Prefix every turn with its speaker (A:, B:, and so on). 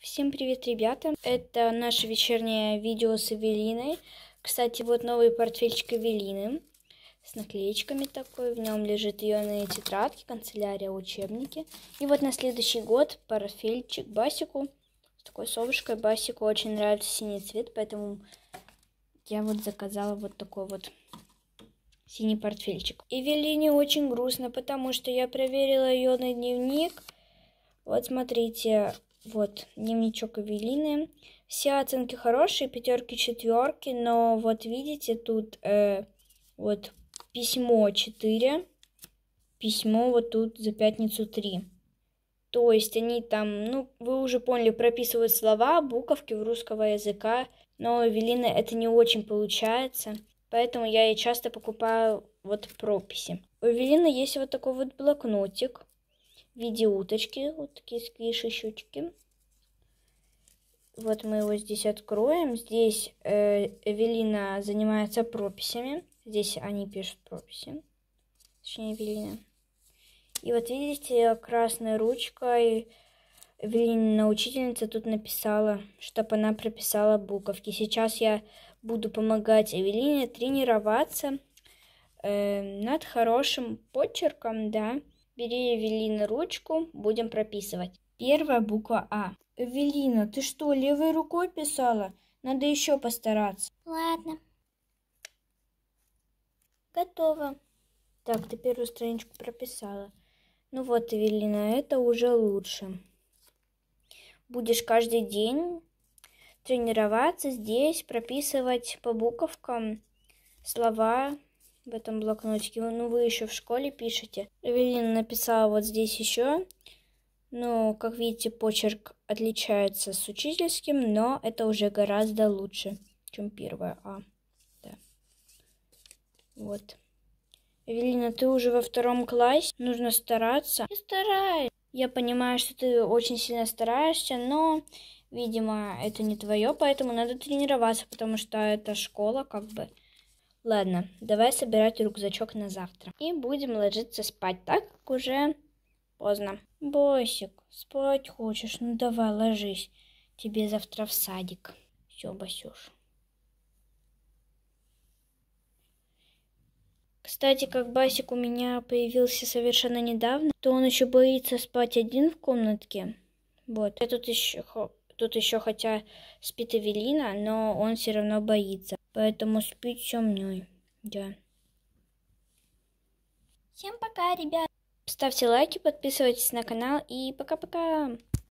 A: Всем привет, ребята! Это наше вечернее видео с Эвелиной. Кстати, вот новый портфельчик Эвелины с наклеечками такой. В нем лежит ее тетрадки, канцелярия, учебники. И вот на следующий год портфельчик Басику с такой совушкой. Басику очень нравится синий цвет, поэтому я вот заказала вот такой вот синий портфельчик. Эвелине очень грустно, потому что я проверила ее на дневник. Вот смотрите, вот, дневничок Эвелины. Все оценки хорошие, пятерки, четверки, но вот видите, тут э, вот письмо 4, письмо вот тут за пятницу 3. То есть они там, ну, вы уже поняли, прописывают слова, буковки в русского языка, но у Эвелины это не очень получается, поэтому я ей часто покупаю вот прописи. У Эвелины есть вот такой вот блокнотик, в виде уточки, вот такие сквиши-щучки. Вот мы его здесь откроем. Здесь э, Эвелина занимается прописями. Здесь они пишут прописи. Точнее, Эвелина. И вот видите, красной ручкой Эвелина учительница тут написала, чтобы она прописала буковки. Сейчас я буду помогать Эвелине тренироваться э, над хорошим почерком, да. Бери Эвелина ручку, будем прописывать. Первая буква А. Эвелина, ты что, левой рукой писала? Надо еще постараться. Ладно. Готово. Так, ты первую страничку прописала. Ну вот, Эвелина, это уже лучше. Будешь каждый день тренироваться здесь, прописывать по буковкам слова в этом блокнотике. Ну, вы еще в школе пишете. Эвелина написала вот здесь еще. Ну, как видите, почерк отличается с учительским, но это уже гораздо лучше, чем первое А. Да. Вот. Эвелина, ты уже во втором классе. Нужно стараться. Я стараюсь. Я понимаю, что ты очень сильно стараешься, но, видимо, это не твое, поэтому надо тренироваться, потому что это школа, как бы. Ладно, давай собирать рюкзачок на завтра. И будем ложиться спать, так как уже поздно. Босик, спать хочешь? Ну давай, ложись. Тебе завтра в садик. Все, Басюш. Кстати, как Басик у меня появился совершенно недавно, то он еще боится спать один в комнатке. Вот. Я тут еще хоп, Тут еще хотя спит Эвелина, но он все равно боится. Поэтому спит со мной. Да. Всем пока, ребят. Ставьте лайки, подписывайтесь на канал и пока-пока.